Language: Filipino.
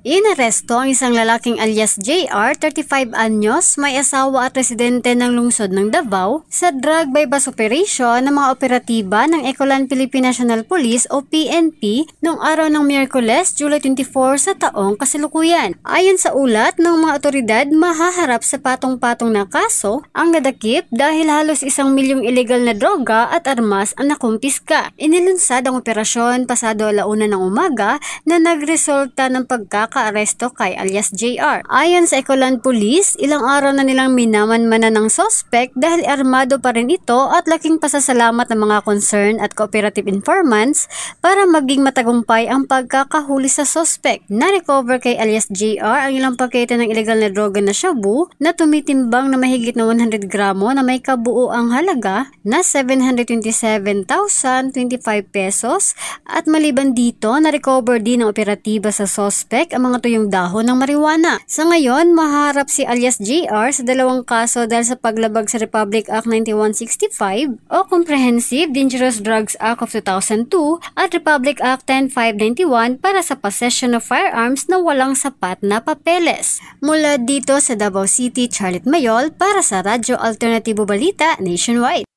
Inaresto ang isang lalaking alias JR, 35 anyos, may asawa at residente ng lungsod ng Davao sa drug bypass operation ng mga operatiba ng Ecolan Philippine National Police o PNP noong araw ng Miyerkules, July 24 sa taong kasalukuyan. Ayon sa ulat ng mga otoridad, mahaharap sa patong-patong na kaso ang nadakip dahil halos isang milyong ilegal na droga at armas ang nakumpiska. Inilunsad ang operasyon pasado alauna ng umaga na nagresulta ng pagkak nakaaresto kay alias JR. Ayon sa Ecoland Police, ilang araw na nilang minamanmanan ng sospek dahil armado pa rin ito at laking pasasalamat ng mga concern at cooperative informants para maging matagumpay ang pagkakahuli sa sospek. Na-recover kay alias JR ang ilang pakete ng ilegal na droga na shabu na tumitimbang na mahigit na 100 gramo na may kabuo ang halaga na 727,025 pesos at maliban dito, na-recover din ng operatiba sa sospek ang mga tuyong dahon ng marijuana. Sa ngayon, maharap si alias JR sa dalawang kaso dahil sa paglabag sa Republic Act 9165 o Comprehensive Dangerous Drugs Act of 2002 at Republic Act 10591 para sa possession of firearms na walang sapat na papeles. Mula dito sa Davao City, Charlotte Mayol para sa Radyo Alternatibo Balita Nationwide.